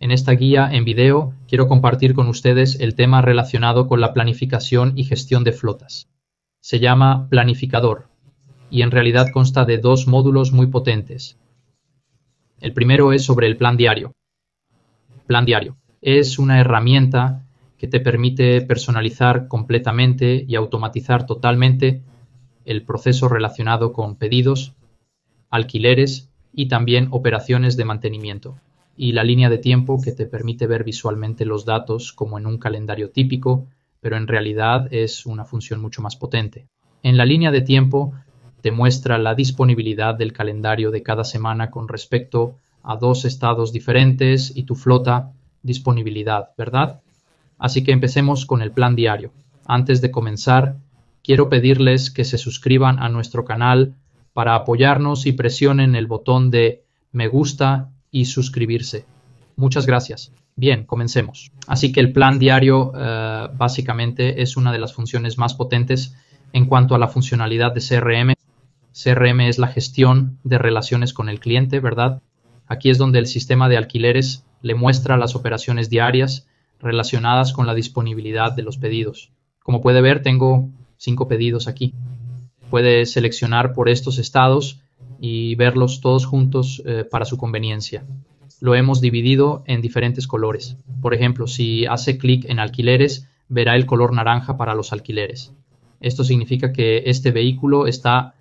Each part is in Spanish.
En esta guía en vídeo quiero compartir con ustedes el tema relacionado con la planificación y gestión de flotas. Se llama planificador y en realidad consta de dos módulos muy potentes. El primero es sobre el plan diario. Plan diario es una herramienta que te permite personalizar completamente y automatizar totalmente el proceso relacionado con pedidos, alquileres y también operaciones de mantenimiento y la línea de tiempo que te permite ver visualmente los datos como en un calendario típico, pero en realidad es una función mucho más potente. En la línea de tiempo te muestra la disponibilidad del calendario de cada semana con respecto a dos estados diferentes y tu flota disponibilidad, ¿verdad? Así que empecemos con el plan diario. Antes de comenzar, quiero pedirles que se suscriban a nuestro canal para apoyarnos y presionen el botón de me gusta y suscribirse. Muchas gracias. Bien, comencemos. Así que el plan diario eh, básicamente es una de las funciones más potentes en cuanto a la funcionalidad de CRM. CRM es la gestión de relaciones con el cliente, ¿verdad? Aquí es donde el sistema de alquileres le muestra las operaciones diarias relacionadas con la disponibilidad de los pedidos. Como puede ver, tengo cinco pedidos aquí. Puede seleccionar por estos estados y verlos todos juntos eh, para su conveniencia. Lo hemos dividido en diferentes colores. Por ejemplo, si hace clic en alquileres, verá el color naranja para los alquileres. Esto significa que este vehículo está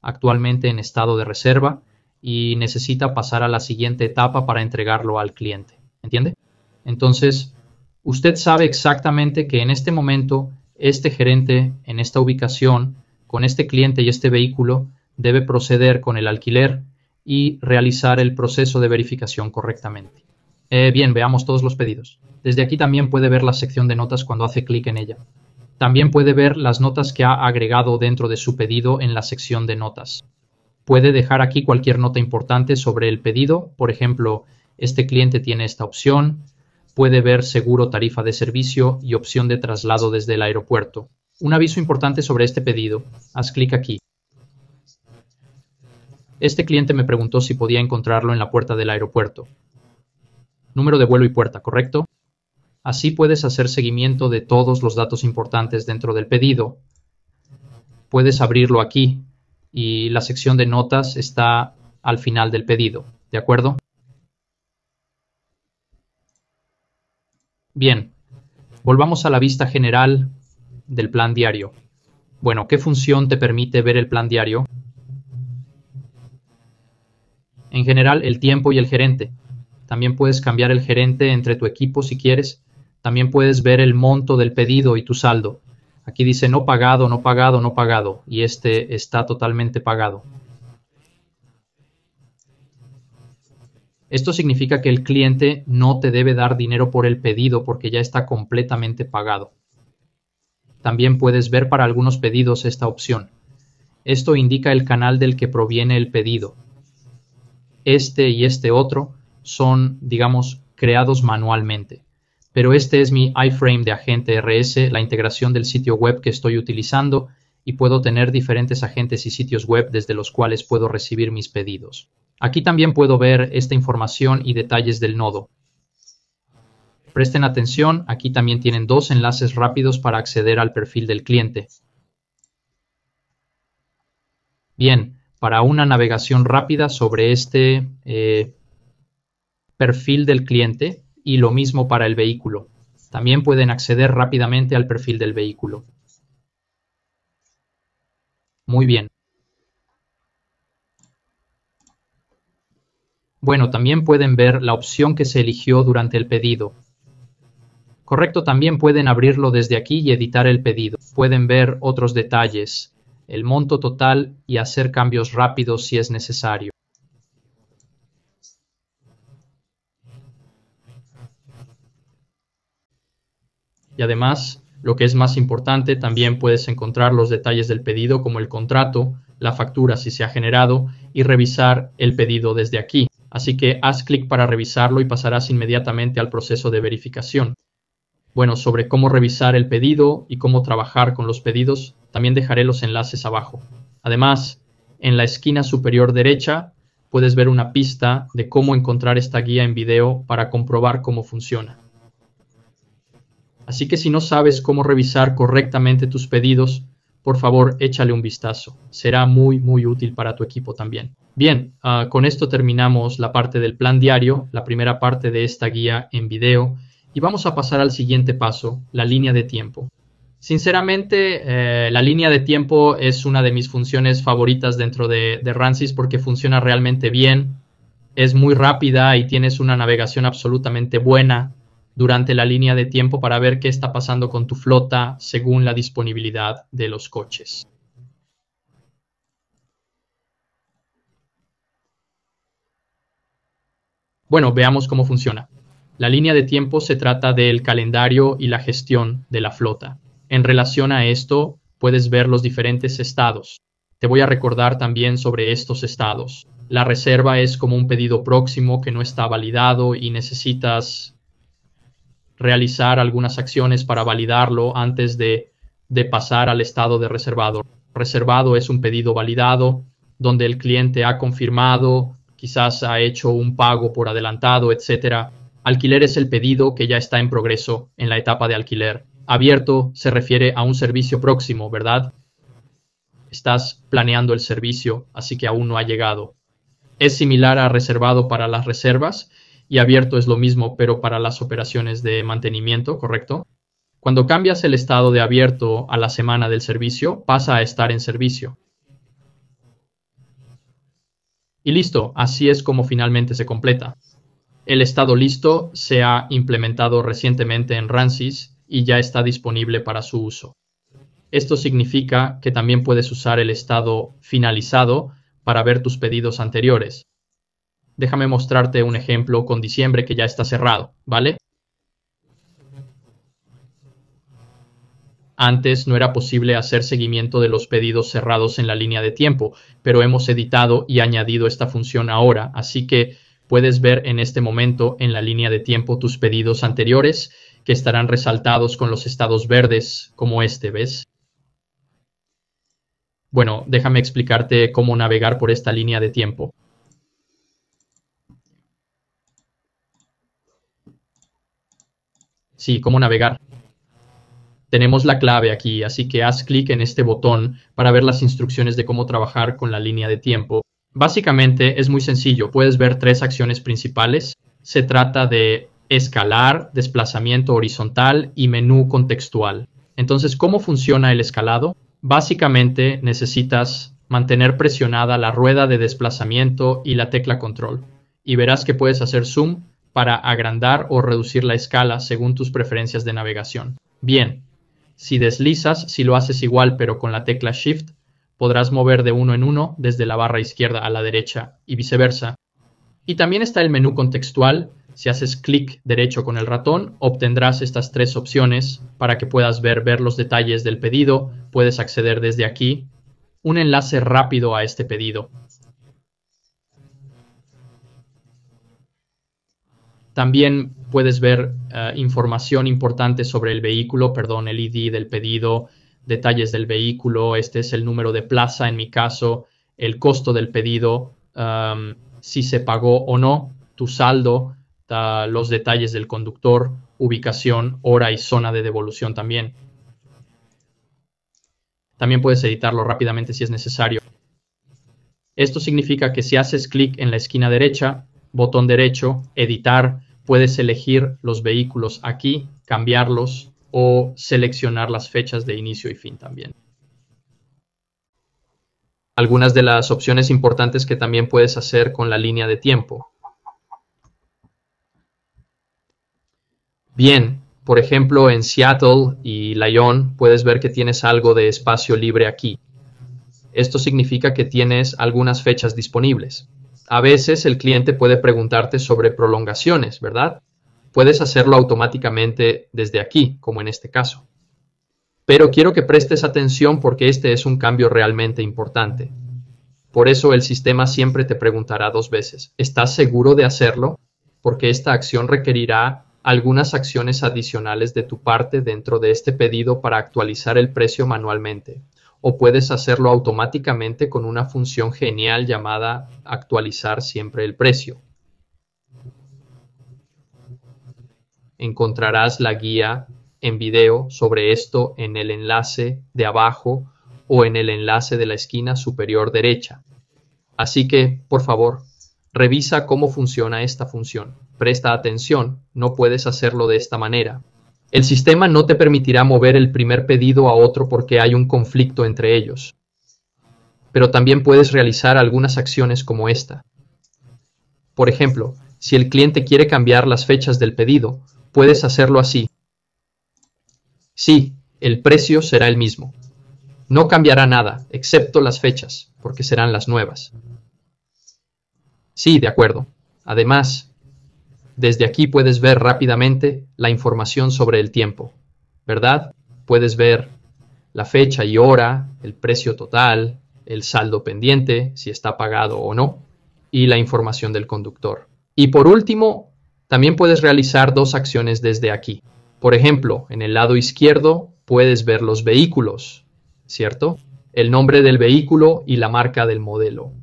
actualmente en estado de reserva y necesita pasar a la siguiente etapa para entregarlo al cliente. ¿Entiende? Entonces, usted sabe exactamente que en este momento, este gerente, en esta ubicación, con este cliente y este vehículo, debe proceder con el alquiler y realizar el proceso de verificación correctamente. Eh, bien, veamos todos los pedidos. Desde aquí también puede ver la sección de notas cuando hace clic en ella. También puede ver las notas que ha agregado dentro de su pedido en la sección de notas. Puede dejar aquí cualquier nota importante sobre el pedido, por ejemplo, este cliente tiene esta opción, puede ver seguro tarifa de servicio y opción de traslado desde el aeropuerto. Un aviso importante sobre este pedido, haz clic aquí. Este cliente me preguntó si podía encontrarlo en la puerta del aeropuerto. Número de vuelo y puerta, ¿correcto? Así puedes hacer seguimiento de todos los datos importantes dentro del pedido. Puedes abrirlo aquí y la sección de notas está al final del pedido, ¿de acuerdo? Bien, volvamos a la vista general del plan diario. Bueno, ¿qué función te permite ver el plan diario? En general, el tiempo y el gerente. También puedes cambiar el gerente entre tu equipo si quieres. También puedes ver el monto del pedido y tu saldo. Aquí dice no pagado, no pagado, no pagado. Y este está totalmente pagado. Esto significa que el cliente no te debe dar dinero por el pedido porque ya está completamente pagado. También puedes ver para algunos pedidos esta opción. Esto indica el canal del que proviene el pedido este y este otro son, digamos, creados manualmente. Pero este es mi iframe de agente RS, la integración del sitio web que estoy utilizando y puedo tener diferentes agentes y sitios web desde los cuales puedo recibir mis pedidos. Aquí también puedo ver esta información y detalles del nodo. Presten atención, aquí también tienen dos enlaces rápidos para acceder al perfil del cliente. Bien, para una navegación rápida sobre este eh, perfil del cliente y lo mismo para el vehículo. También pueden acceder rápidamente al perfil del vehículo. Muy bien. Bueno, también pueden ver la opción que se eligió durante el pedido. Correcto, también pueden abrirlo desde aquí y editar el pedido. Pueden ver otros detalles, el monto total y hacer cambios rápidos si es necesario. Y además, lo que es más importante, también puedes encontrar los detalles del pedido como el contrato, la factura si se ha generado y revisar el pedido desde aquí. Así que haz clic para revisarlo y pasarás inmediatamente al proceso de verificación bueno, sobre cómo revisar el pedido y cómo trabajar con los pedidos, también dejaré los enlaces abajo. Además, en la esquina superior derecha puedes ver una pista de cómo encontrar esta guía en video para comprobar cómo funciona. Así que si no sabes cómo revisar correctamente tus pedidos, por favor échale un vistazo. Será muy, muy útil para tu equipo también. Bien, ah, con esto terminamos la parte del plan diario, la primera parte de esta guía en video y vamos a pasar al siguiente paso, la línea de tiempo. Sinceramente, eh, la línea de tiempo es una de mis funciones favoritas dentro de, de Rancis porque funciona realmente bien, es muy rápida y tienes una navegación absolutamente buena durante la línea de tiempo para ver qué está pasando con tu flota según la disponibilidad de los coches. Bueno, veamos cómo funciona. La línea de tiempo se trata del calendario y la gestión de la flota. En relación a esto, puedes ver los diferentes estados. Te voy a recordar también sobre estos estados. La reserva es como un pedido próximo que no está validado y necesitas realizar algunas acciones para validarlo antes de, pasar al estado de reservado. Reservado es un pedido validado donde el cliente ha confirmado, quizás ha hecho un pago por adelantado, etc., Alquiler es el pedido que ya está en progreso en la etapa de alquiler. Abierto se refiere a un servicio próximo, ¿verdad? Estás planeando el servicio, así que aún no ha llegado. Es similar a reservado para las reservas y abierto es lo mismo, pero para las operaciones de mantenimiento, ¿correcto? Cuando cambias el estado de abierto a la semana del servicio, pasa a estar en servicio. Y listo, así es como finalmente se completa. El estado listo se ha implementado recientemente en Ransys y ya está disponible para su uso. Esto significa que también puedes usar el estado finalizado para ver tus pedidos anteriores. Déjame mostrarte un ejemplo con diciembre que ya está cerrado, ¿vale? Antes no era posible hacer seguimiento de los pedidos cerrados en la línea de tiempo, pero hemos editado y añadido esta función ahora, así que Puedes ver en este momento en la línea de tiempo tus pedidos anteriores que estarán resaltados con los estados verdes como este, ¿ves? Bueno, déjame explicarte cómo navegar por esta línea de tiempo. Sí, cómo navegar. Tenemos la clave aquí, así que haz clic en este botón para ver las instrucciones de cómo trabajar con la línea de tiempo. Básicamente es muy sencillo, puedes ver tres acciones principales. Se trata de escalar, desplazamiento horizontal y menú contextual. Entonces, ¿cómo funciona el escalado? Básicamente necesitas mantener presionada la rueda de desplazamiento y la tecla control, y verás que puedes hacer zoom para agrandar o reducir la escala según tus preferencias de navegación. Bien, si deslizas, si lo haces igual pero con la tecla Shift, podrás mover de uno en uno desde la barra izquierda a la derecha y viceversa. Y también está el menú contextual, si haces clic derecho con el ratón, obtendrás estas tres opciones para que puedas ver, ver los detalles del pedido, puedes acceder desde aquí, un enlace rápido a este pedido. También puedes ver eh, información importante sobre el vehículo, perdón, el ID del pedido, detalles del vehículo, este es el número de plaza en mi caso, el costo del pedido, um, si se pagó o no, tu saldo, los detalles del conductor, ubicación, hora y zona de devolución también. También puedes editarlo rápidamente si es necesario. Esto significa que si haces clic en la esquina derecha, botón derecho, editar, puedes elegir los vehículos aquí, cambiarlos, o seleccionar las fechas de inicio y fin también. Algunas de las opciones importantes que también puedes hacer con la línea de tiempo. Bien, por ejemplo, en Seattle y Lyon puedes ver que tienes algo de espacio libre aquí. Esto significa que tienes algunas fechas disponibles. A veces el cliente puede preguntarte sobre prolongaciones, ¿verdad? puedes hacerlo automáticamente desde aquí, como en este caso. Pero quiero que prestes atención porque este es un cambio realmente importante. Por eso el sistema siempre te preguntará dos veces, ¿estás seguro de hacerlo? Porque esta acción requerirá algunas acciones adicionales de tu parte dentro de este pedido para actualizar el precio manualmente. O puedes hacerlo automáticamente con una función genial llamada actualizar siempre el precio. Encontrarás la guía en video sobre esto en el enlace de abajo o en el enlace de la esquina superior derecha. Así que, por favor, revisa cómo funciona esta función. Presta atención, no puedes hacerlo de esta manera. El sistema no te permitirá mover el primer pedido a otro porque hay un conflicto entre ellos. Pero también puedes realizar algunas acciones como esta. Por ejemplo, si el cliente quiere cambiar las fechas del pedido, Puedes hacerlo así. Sí, el precio será el mismo. No cambiará nada, excepto las fechas, porque serán las nuevas. Sí, de acuerdo. Además, desde aquí puedes ver rápidamente la información sobre el tiempo, ¿verdad? Puedes ver la fecha y hora, el precio total, el saldo pendiente, si está pagado o no, y la información del conductor. Y por último, también puedes realizar dos acciones desde aquí. Por ejemplo, en el lado izquierdo puedes ver los vehículos, ¿cierto? El nombre del vehículo y la marca del modelo.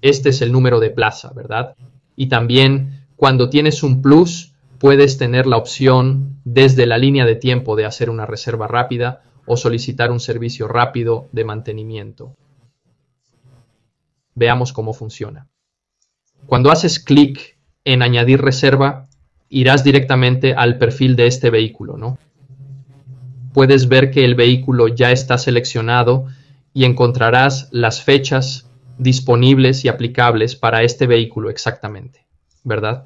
Este es el número de plaza, ¿verdad? Y también cuando tienes un plus, puedes tener la opción desde la línea de tiempo de hacer una reserva rápida o solicitar un servicio rápido de mantenimiento. Veamos cómo funciona. Cuando haces clic en añadir reserva irás directamente al perfil de este vehículo, ¿no? Puedes ver que el vehículo ya está seleccionado y encontrarás las fechas disponibles y aplicables para este vehículo exactamente, ¿verdad?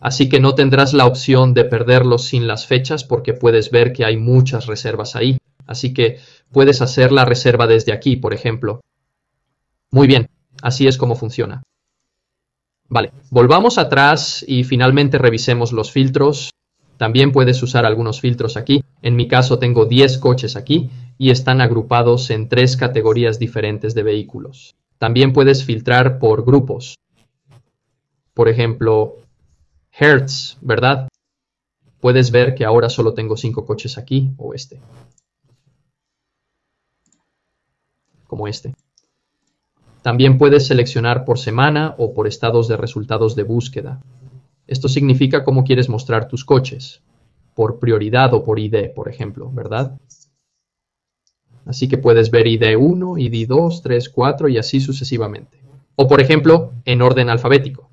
Así que no tendrás la opción de perderlo sin las fechas porque puedes ver que hay muchas reservas ahí. Así que puedes hacer la reserva desde aquí, por ejemplo. Muy bien, así es como funciona. Vale, volvamos atrás y finalmente revisemos los filtros. También puedes usar algunos filtros aquí. En mi caso tengo 10 coches aquí y están agrupados en tres categorías diferentes de vehículos. También puedes filtrar por grupos. Por ejemplo, Hertz, ¿verdad? Puedes ver que ahora solo tengo 5 coches aquí o este. Como este. También puedes seleccionar por semana o por estados de resultados de búsqueda. Esto significa cómo quieres mostrar tus coches, por prioridad o por ID, por ejemplo, ¿verdad? Así que puedes ver ID1, ID2, 3, 4 y así sucesivamente. O por ejemplo, en orden alfabético.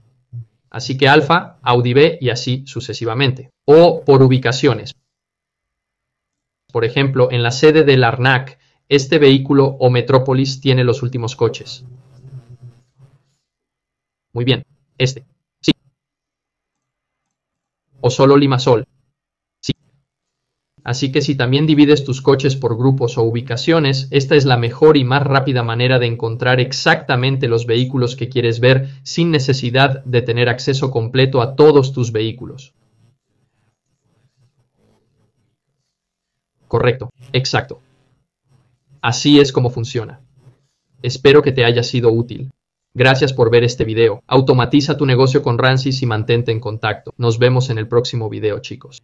Así que alfa, Audi B y así sucesivamente. O por ubicaciones. Por ejemplo, en la sede del ARNAC, este vehículo o Metrópolis tiene los últimos coches. Muy bien. Este. Sí. O solo limasol. Sí. Así que si también divides tus coches por grupos o ubicaciones, esta es la mejor y más rápida manera de encontrar exactamente los vehículos que quieres ver sin necesidad de tener acceso completo a todos tus vehículos. Correcto, exacto. Así es como funciona. Espero que te haya sido útil. Gracias por ver este video. Automatiza tu negocio con Rancis y mantente en contacto. Nos vemos en el próximo video, chicos.